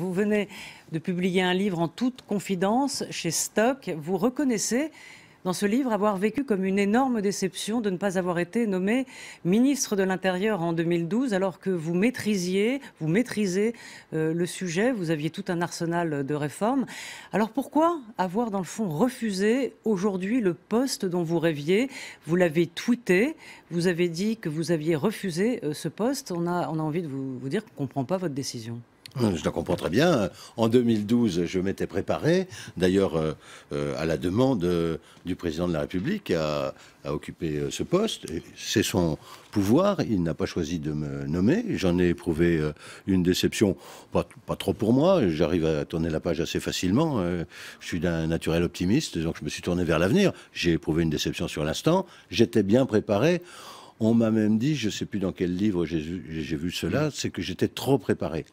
Vous venez de publier un livre en toute confidence chez Stock. Vous reconnaissez dans ce livre avoir vécu comme une énorme déception de ne pas avoir été nommé ministre de l'Intérieur en 2012 alors que vous maîtrisiez, vous maîtrisez euh, le sujet, vous aviez tout un arsenal de réformes. Alors pourquoi avoir dans le fond refusé aujourd'hui le poste dont vous rêviez Vous l'avez tweeté, vous avez dit que vous aviez refusé euh, ce poste. On a, envie de vous, vous dire qu'on ne comprend pas votre décision. Hum, je la comprends très bien. En 2012, je m'étais préparé, d'ailleurs, euh, euh, à la demande euh, du président de la République, à, occuper ce poste. C'est son pouvoir. Il n'a pas choisi de me nommer. J'en ai éprouvé une déception, pas, pas trop pour moi. J'arrive à tourner la page assez facilement. Je suis d'un naturel optimiste, donc je me suis tourné vers l'avenir. J'ai éprouvé une déception sur l'instant. J'étais bien préparé. On m'a même dit, je ne sais plus dans quel livre j'ai vu cela, c'est que j'étais trop préparé.